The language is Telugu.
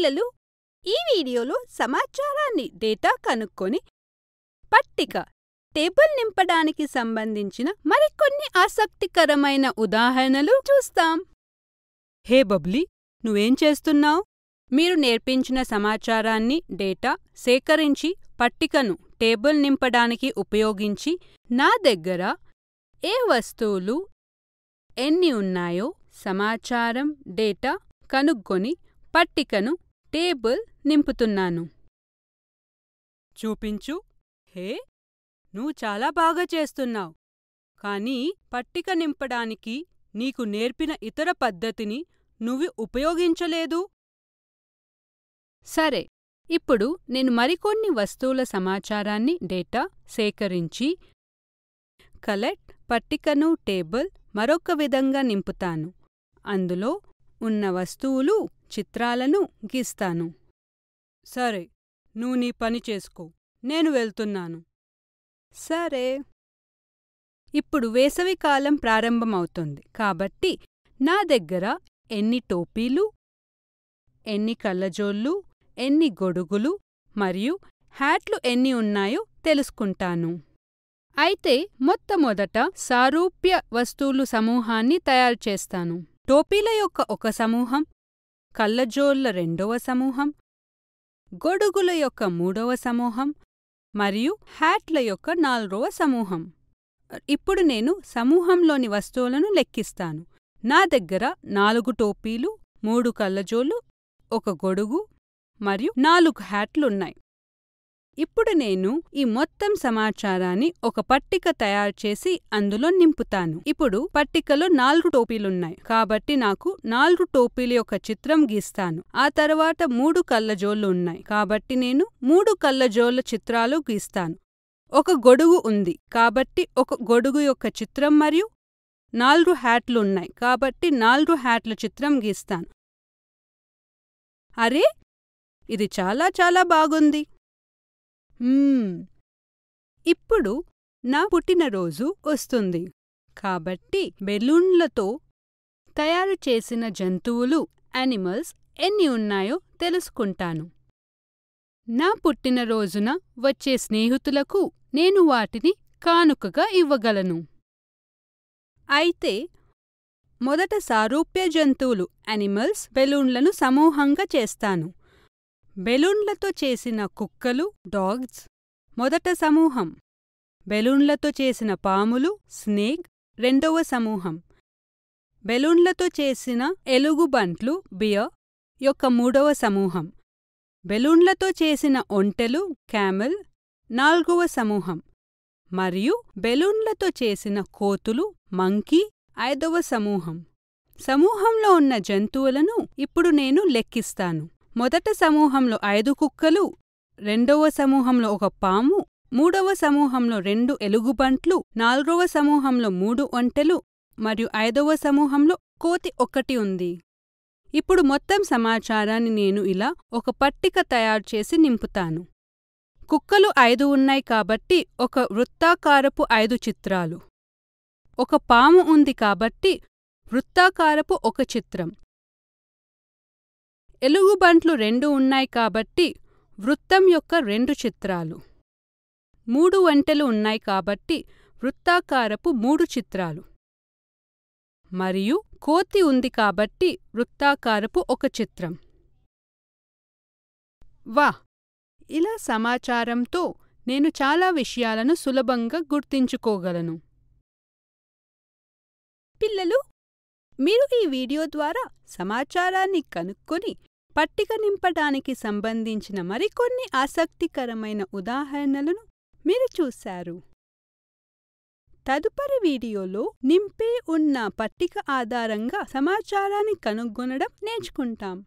పిల్లలు ఈ వీడియోలో సమాచారాన్ని డేటా కనుక్కొని పట్టిక టేబుల్ నింపడానికి సంబంధించిన మరికొన్ని ఆసక్తికరమైన ఉదాహరణలు చూస్తాం హే బబ్లీ నువ్వేం చేస్తున్నావు మీరు నేర్పించిన సమాచారాన్ని డేటా సేకరించి పట్టికను టేబుల్ నింపడానికి ఉపయోగించి నా దగ్గర ఏ వస్తువులు ఎన్ని ఉన్నాయో సమాచారం డేటా కనుక్కొని పట్టికను టేబుల్ నింపుతున్నాను చూపించు హే నువ్వు చాలా బాగా చేస్తున్నావు కానీ పట్టిక నింపడానికి నీకు నేర్పిన ఇతర పద్ధతిని నువ్వు ఉపయోగించలేదు సరే ఇప్పుడు నేను మరికొన్ని వస్తువుల సమాచారాన్ని డేటా సేకరించి కలెక్ట్ పట్టికను టేబుల్ మరొక విధంగా నింపుతాను అందులో ఉన్న వస్తువులు చిత్రాలను గీస్తాను సరే నువ్వు నీ పని చేసుకో నేను వెళ్తున్నాను సరే ఇప్పుడు వేసవికాలం ప్రారంభమవుతుంది కాబట్టి నా దగ్గర ఎన్ని టోపీలు ఎన్ని కళ్ళజోళ్ళు ఎన్ని గొడుగులు మరియు హ్యాట్లు ఎన్ని ఉన్నాయో తెలుసుకుంటాను అయితే మొట్టమొదట సారూప్య వస్తువులు సమూహాన్ని తయారు చేస్తాను టోపీల యొక్క ఒక సమూహం కళ్ళజోళ్ల రెండవ సమూహం గొడుగుల యొక్క మూడవ సమూహం మరియు హ్యాట్ల యొక్క నాలుగవ సమూహం ఇప్పుడు నేను సమూహంలోని వస్తువులను లెక్కిస్తాను నా దగ్గర నాలుగు టోపీలు మూడు కళ్ళజోళ్లు ఒక గొడుగు మరియు నాలుగు హ్యాట్లున్నాయి ఇప్పుడు నేను ఈ మొత్తం సమాచారాన్ని ఒక పట్టిక తయారు చేసి అందులో నింపుతాను ఇప్పుడు పట్టికలో నాలుగు టోపీలున్నాయి కాబట్టి నాకు నాలుగు టోపీల యొక్క చిత్రం గీస్తాను ఆ తర్వాత మూడు కళ్ళజోళ్లు ఉన్నాయి కాబట్టి నేను మూడు కళ్ళజోళ్ల చిత్రాలు గీస్తాను ఒక గొడుగు ఉంది కాబట్టి ఒక గొడుగు యొక్క చిత్రం మరియు నాలుగు హ్యాట్లు ఉన్నాయి కాబట్టి నాలుగు హ్యాట్ల చిత్రం గీస్తాను అరే ఇది చాలా చాలా బాగుంది ఇప్పుడు నా పుట్టినరోజు వస్తుంది కాబట్టి బెలూన్లతో తయారు చేసిన జంతువులు యానిమల్స్ ఎన్ని ఉన్నాయో తెలుసుకుంటాను నా పుట్టినరోజున వచ్చే స్నేహితులకు నేను వాటిని కానుకగా ఇవ్వగలను అయితే మొదట సారూప్య జంతువులు యానిమల్స్ బెలూన్లను సమూహంగా చేస్తాను బెలూన్లతో చేసిన కుక్కలు డాగ్స్ మొదట సమూహం బెలూన్లతో చేసిన పాములు స్నేక్ రెండవ సమూహం బెలూన్లతో చేసిన ఎలుగుబంట్లు బియర్ యొక్క మూడవ సమూహం బెలూన్లతో చేసిన ఒంటెలు క్యామెల్ నాల్గవ సమూహం మరియు బెలూన్లతో చేసిన కోతులు మంకీ ఐదవ సమూహం సమూహంలో ఉన్న జంతువులను ఇప్పుడు నేను లెక్కిస్తాను మొదట సమూహంలో ఐదు కుక్కలు రెండవ సమూహంలో ఒక పాము మూడవ సమూహంలో రెండు ఎలుగుబంట్లు నాల్గవ సమూహంలో మూడు ఒంటెలు మరియు ఐదవ సమూహంలో కోతి ఒకటి ఉంది ఇప్పుడు మొత్తం సమాచారాన్ని నేను ఇలా ఒక పట్టిక తయారు చేసి నింపుతాను కుక్కలు ఐదు ఉన్నాయి కాబట్టి ఒక వృత్తాకారపు ఐదు చిత్రాలు ఒక పాము ఉంది కాబట్టి వృత్తాకారపు ఒక చిత్రం ఎలుగుబంట్లు రెండు ఉన్నాయి కాబట్టి వృత్తం యొక్క రెండు చిత్రాలు మూడు వంటలు ఉన్నాయి కాబట్టి వృత్తాకారపు మూడు చిత్రాలు మరియు కోతి ఉంది కాబట్టి వృత్తాకారపు ఒక చిత్రం వా ఇలా సమాచారంతో నేను చాలా విషయాలను సులభంగా గుర్తించుకోగలను పిల్లలు మీరు ఈ వీడియో ద్వారా సమాచారాన్ని కనుక్కొని పట్టిక నింపడానికి సంబంధించిన మరికొన్ని ఆసక్తికరమైన ఉదాహరణలను మీరు చూశారు తదుపరి వీడియోలో నింపే ఉన్న పట్టిక ఆధారంగా సమాచారాన్ని కనుగొనడం నేర్చుకుంటాం